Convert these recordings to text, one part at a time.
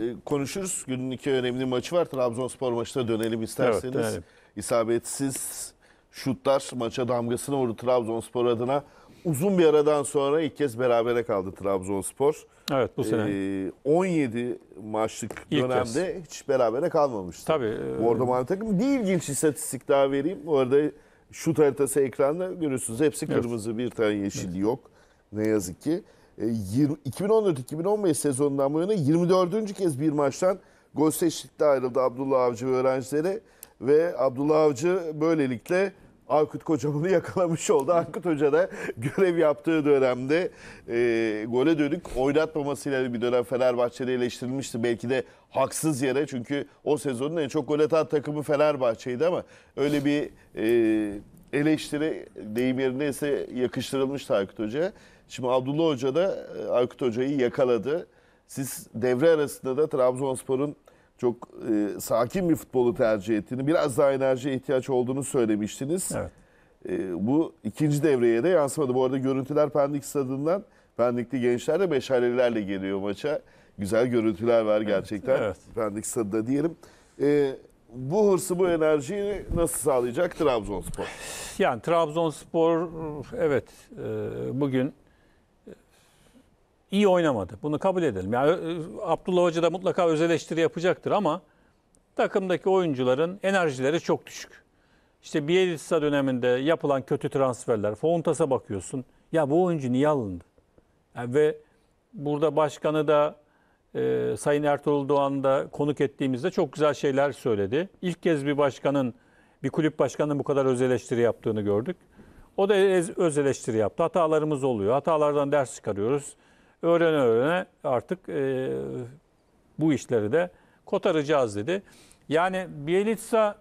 Ee, konuşuruz. Günün iki önemli maçı var. Trabzonspor maçına dönelim isterseniz. Evet, İsabetsiz şutlar maça damgasını vurdu Trabzonspor adına. Uzun bir aradan sonra ilk kez berabere kaldı Trabzonspor. Evet bu sene. Ee, 17 maçlık ilk dönemde kez. hiç berabere kalmamıştı. Tabii. Bu e, arada mavi takım bir ilginç istatistik daha vereyim. Bu arada şut haritası ekranda görüyorsunuz. Hepsi kırmızı evet. bir tane yeşil evet. yok. Ne yazık ki. 2014-2015 e, sezonundan bu yana 24. kez bir maçtan gol seçtikte ayrıldı Abdullah Avcı ve öğrencileri. Ve Abdullah Avcı böylelikle Aykut Kocaman'ı yakalamış oldu. Aykut Hoca da görev yaptığı dönemde e, gole dönük oynatmamasıyla bir dönem Fenerbahçe'de eleştirilmişti. Belki de haksız yere çünkü o sezonun en çok gol atan takımı Fenerbahçe'ydi ama öyle bir e, eleştiri deyim yerine ise yakıştırılmıştı Aykut Hoca'ya. Şimdi Abdullah Hoca da e, Aykut Hoca'yı yakaladı. Siz devre arasında da Trabzonspor'un çok e, sakin bir futbolu tercih ettiğini, biraz daha enerjiye ihtiyaç olduğunu söylemiştiniz. Evet. E, bu ikinci devreye de yansımadı. Bu arada görüntüler Pendik stadından Pendikli gençler de meşalelerle geliyor maça. Güzel görüntüler var gerçekten. Evet, evet. Pendik stadında diyelim. E, bu hırsı, bu enerjiyi nasıl sağlayacak Trabzonspor? Yani Trabzonspor evet e, bugün iyi oynamadı. Bunu kabul edelim. Yani e, Abdullah Hoca da mutlaka öz eleştiri yapacaktır ama takımdaki oyuncuların enerjileri çok düşük. İşte Bielitsa döneminde yapılan kötü transferler, Fontas'a bakıyorsun. Ya bu oyuncu niye alındı? Yani e, ve burada başkanı da e, Sayın Ertuğrul Doğan da konuk ettiğimizde çok güzel şeyler söyledi. İlk kez bir başkanın, bir kulüp başkanının bu kadar öz eleştiri yaptığını gördük. O da öz eleştiri yaptı. Hatalarımız oluyor. Hatalardan ders çıkarıyoruz öğrene öğrene artık e, bu işleri de kotaracağız dedi. Yani Bielitsa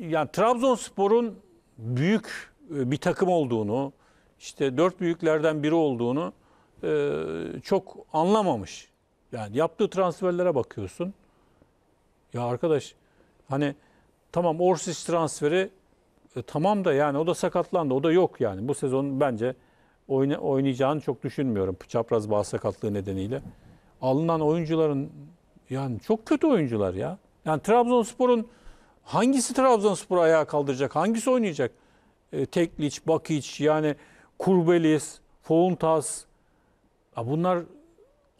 yani Trabzonspor'un büyük e, bir takım olduğunu, işte dört büyüklerden biri olduğunu e, çok anlamamış. Yani yaptığı transferlere bakıyorsun. Ya arkadaş hani tamam Orsic transferi e, tamam da yani o da sakatlandı. O da yok yani. Bu sezon bence oyna, oynayacağını çok düşünmüyorum. Çapraz bağ sakatlığı nedeniyle. Alınan oyuncuların yani çok kötü oyuncular ya. Yani Trabzonspor'un hangisi Trabzonspor'u ayağa kaldıracak? Hangisi oynayacak? E, Tekliç, Bakiç yani Kurbelis, Fontas, Ya bunlar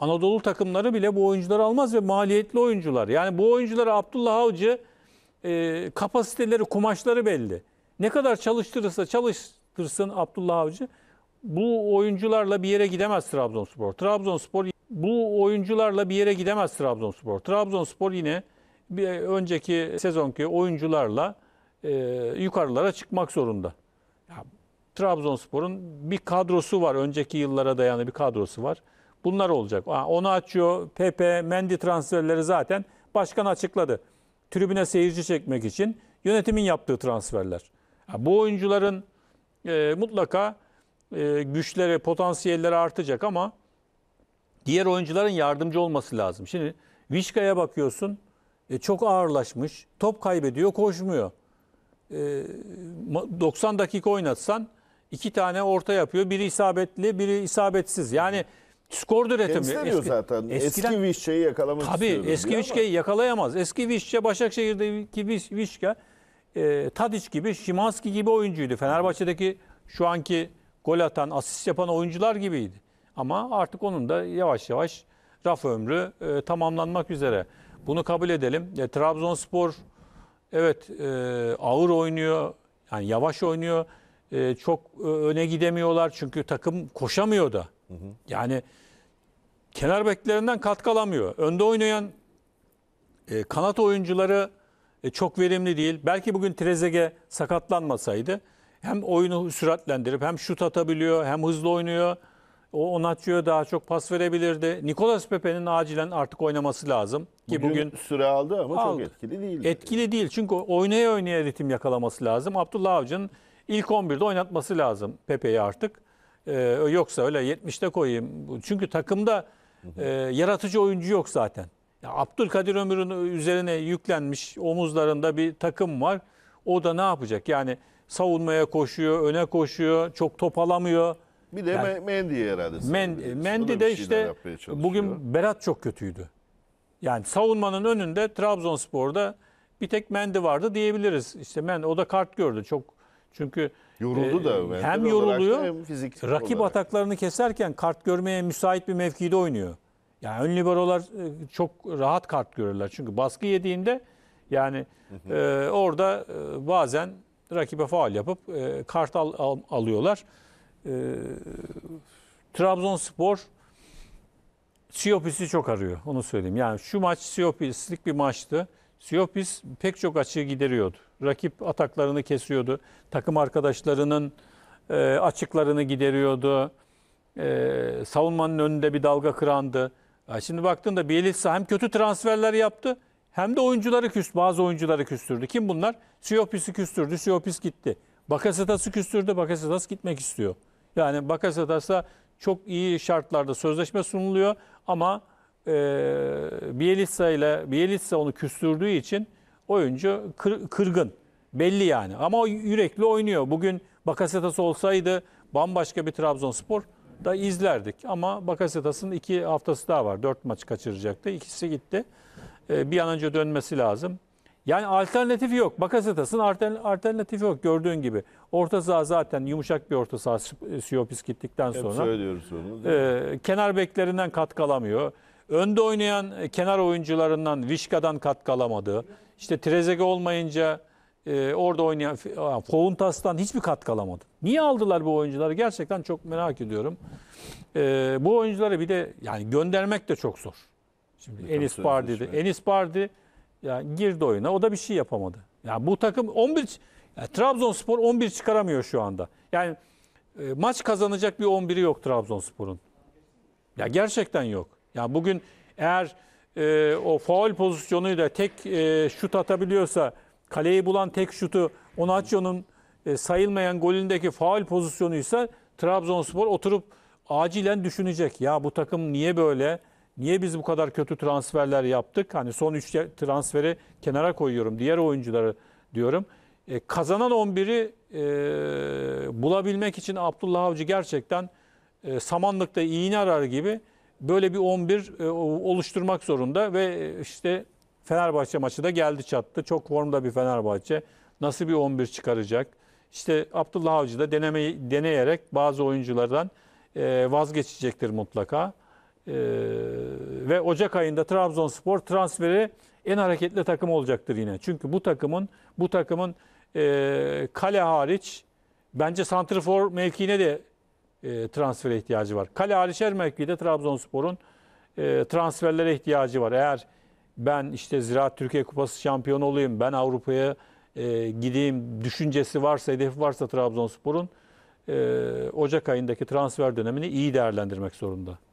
Anadolu takımları bile bu oyuncuları almaz ve maliyetli oyuncular. Yani bu oyunculara Abdullah Avcı e, kapasiteleri, kumaşları belli. Ne kadar çalıştırırsa çalıştırsın Abdullah Avcı bu oyuncularla bir yere gidemez Trabzonspor. Trabzonspor bu oyuncularla bir yere gidemez Trabzonspor. Trabzonspor yine bir önceki sezonki oyuncularla e, yukarılara çıkmak zorunda. Ya, Trabzonspor'un bir kadrosu var. Önceki yıllara dayanı bir kadrosu var. Bunlar olacak. Onu açıyor. Pepe, Mendy transferleri zaten başkan açıkladı. Tribüne seyirci çekmek için yönetimin yaptığı transferler. Ya, bu oyuncuların e, mutlaka e, güçlere, potansiyellere artacak ama diğer oyuncuların yardımcı olması lazım. Şimdi Vişka'ya bakıyorsun e, çok ağırlaşmış, top kaybediyor, koşmuyor. 90 e, dakika oynatsan iki tane orta yapıyor. Biri isabetli, biri isabetsiz. Yani skor da üretemiyor. Temsil eski, zaten. Eskiden, eski Vişçe'yi yakalamak tabii, istiyordu. Tabii eski Vişçe'yi yakalayamaz. Eski Vişçe, Başakşehir'deki Vişçe, e, Tadiç gibi, Şimanski gibi oyuncuydu. Fenerbahçe'deki şu anki gol atan, asist yapan oyuncular gibiydi. Ama artık onun da yavaş yavaş raf ömrü e, tamamlanmak üzere. Bunu kabul edelim. E, Trabzonspor evet e, ağır oynuyor, yani yavaş oynuyor. E, çok e, öne gidemiyorlar çünkü takım koşamıyor da. Hı hı. Yani kenar beklerinden katkı alamıyor. Önde oynayan e, kanat oyuncuları e, çok verimli değil. Belki bugün Trezege sakatlanmasaydı hem oyunu süratlendirip hem şut atabiliyor hem hızlı oynuyor. O Onatio'ya daha çok pas verebilirdi. Nikolas Pepe'nin acilen artık oynaması lazım. Ki bugün, bugün süre aldı ama aldı. çok etkili değil. Etkili değil çünkü oynaya oynaya ritim yakalaması lazım. Abdullah Avcı'nın ilk 11'de oynatması lazım Pepe'yi artık. Ee, yoksa öyle 70'te koyayım. Çünkü takımda e, yaratıcı oyuncu yok zaten. Ya Abdülkadir Ömür'ün üzerine yüklenmiş omuzlarında bir takım var. O da ne yapacak? Yani savunmaya koşuyor, öne koşuyor, çok topalamıyor Bir de yani, Mendy herhalde. Mendy, Mendy de işte bugün Berat çok kötüydü. Yani savunmanın önünde Trabzonspor'da bir tek Mendy vardı diyebiliriz. İşte men o da kart gördü. Çok çünkü yoruldu e, da e, hem yoruluyor hem fizik rakip olarak. ataklarını keserken kart görmeye müsait bir mevkide oynuyor. Yani ön liberolar e, çok rahat kart görürler. Çünkü baskı yediğinde yani hı hı. e, orada e, bazen rakibe faal yapıp e, kart al, al, alıyorlar. E, Trabzonspor Siyopis'i çok arıyor. Onu söyleyeyim. Yani şu maç Siyopis'lik bir maçtı. Siyopis pek çok açığı gideriyordu. Rakip ataklarını kesiyordu. Takım arkadaşlarının e, açıklarını gideriyordu. E, savunmanın önünde bir dalga kırandı. Ya şimdi baktığında Bielitsa hem kötü transferler yaptı hem de oyuncuları küst, bazı oyuncuları küstürdü. Kim bunlar? Siyopis'i küstürdü, Siyopis gitti. Bakasetası küstürdü, Bakasetas gitmek istiyor. Yani Bakasitas'a çok iyi şartlarda sözleşme sunuluyor ama e, Bielitsa ile Bielitsa onu küstürdüğü için oyuncu kır, kırgın. Belli yani ama yürekli oynuyor. Bugün Bakasetas olsaydı bambaşka bir Trabzonspor da izlerdik. Ama Bakasetas'ın iki haftası daha var. Dört maç kaçıracaktı. İkisi gitti. E, bir an önce dönmesi lazım. Yani alternatif yok. Bakasetas'ın alternatifi yok gördüğün gibi. Orta saha zaten yumuşak bir orta saha Siopis gittikten sonra. Hep söylüyoruz onu. E, kenar beklerinden katkı alamıyor. Önde oynayan e, kenar oyuncularından Vişka'dan katkı alamadı. İşte Trezege olmayınca e, orada oynayan Fountas'tan hiçbir katkı alamadı. Niye aldılar bu oyuncuları? Gerçekten çok merak ediyorum. E, bu oyuncuları bir de yani göndermek de çok zor. Şimdi Enis Bardi dedi. Enis Bardi yani girdi oyuna. O da bir şey yapamadı. Yani bu takım 11 yani Trabzonspor 11 çıkaramıyor şu anda. Yani e, maç kazanacak bir 11'i yok Trabzonspor'un. Ya gerçekten yok. Yani bugün eğer e, o faul pozisyonuyla tek e, şut atabiliyorsa kaleyi bulan tek şutu Onaçio'nun e, sayılmayan golündeki faul pozisyonuysa Trabzonspor oturup acilen düşünecek. Ya bu takım niye böyle? Niye biz bu kadar kötü transferler yaptık? Hani son 3 transferi kenara koyuyorum. Diğer oyuncuları diyorum. E, kazanan 11'i e, bulabilmek için Abdullah Avcı gerçekten e, samanlıkta iğne arar gibi böyle bir 11 e, oluşturmak zorunda ve e, işte Fenerbahçe maçı da geldi çattı. Çok formda bir Fenerbahçe. Nasıl bir 11 çıkaracak? İşte Abdullah Avcı da denemeyi, deneyerek bazı oyunculardan e, vazgeçecektir mutlaka. Ee, ve Ocak ayında Trabzonspor transferi en hareketli takım olacaktır yine. Çünkü bu takımın bu takımın e, kale hariç bence santrifor mevkiine de e, transfere ihtiyacı var. Kale hariç her mevkide Trabzonspor'un e, transferlere ihtiyacı var. Eğer ben işte Ziraat Türkiye Kupası şampiyonu olayım, ben Avrupa'ya e, gideyim düşüncesi varsa, hedefi varsa Trabzonspor'un e, Ocak ayındaki transfer dönemini iyi değerlendirmek zorunda.